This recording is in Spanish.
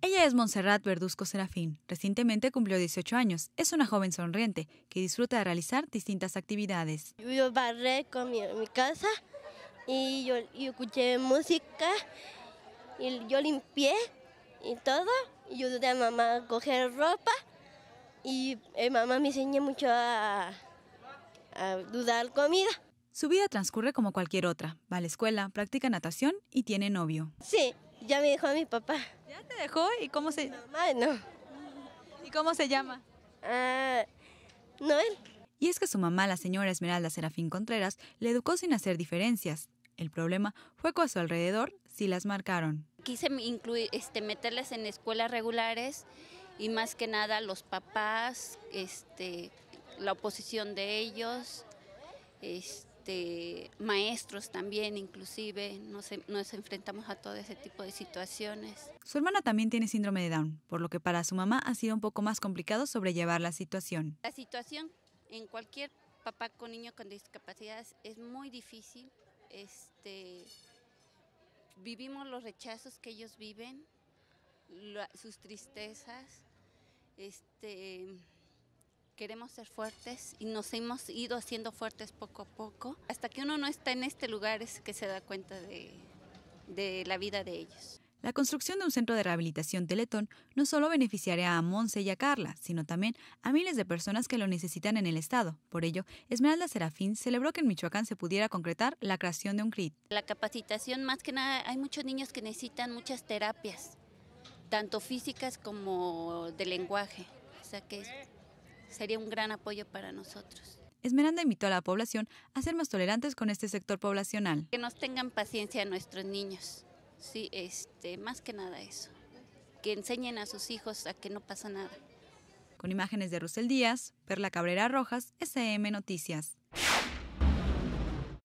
Ella es Montserrat Verduzco Serafín. Recientemente cumplió 18 años. Es una joven sonriente que disfruta de realizar distintas actividades. Yo barré con mi, casa y yo, escuché música y yo limpié y todo. Y yo ayudé a mamá a coger ropa y eh, mamá me enseñó mucho a, a dudar comida. Su vida transcurre como cualquier otra. Va a la escuela, practica natación y tiene novio. Sí, ya me dejó a mi papá. ¿Ya te dejó? ¿Y cómo se...? Mamá, no. ¿Y cómo se llama? Ah, Noel. Y es que su mamá, la señora Esmeralda Serafín Contreras, le educó sin hacer diferencias. El problema fue que a su alrededor sí las marcaron. Quise incluir, este, meterlas en escuelas regulares y más que nada los papás, este, la oposición de ellos, este, este, maestros también, inclusive, nos, nos enfrentamos a todo ese tipo de situaciones. Su hermana también tiene síndrome de Down, por lo que para su mamá ha sido un poco más complicado sobrellevar la situación. La situación en cualquier papá con niño con discapacidad es muy difícil. Este, vivimos los rechazos que ellos viven, sus tristezas, este queremos ser fuertes y nos hemos ido haciendo fuertes poco a poco. Hasta que uno no está en este lugar es que se da cuenta de, la vida de ellos. La construcción de un centro de rehabilitación Teletón no solo beneficiará a Monse y a Carla, sino también a miles de personas que lo necesitan en el Estado. Por ello, Esmeralda Serafín celebró que en Michoacán se pudiera concretar la creación de un CRIT. La capacitación, más que nada, hay muchos niños que necesitan muchas terapias, tanto físicas como de lenguaje. O sea que sería un gran apoyo para nosotros. Esmeralda invitó a la población a ser más tolerantes con este sector poblacional. Que nos tengan paciencia a nuestros niños, sí, este, más que nada eso. Que enseñen a sus hijos a que no pasa nada. Con imágenes de Russell Díaz, Perla Cabrera Rojas, SM Noticias.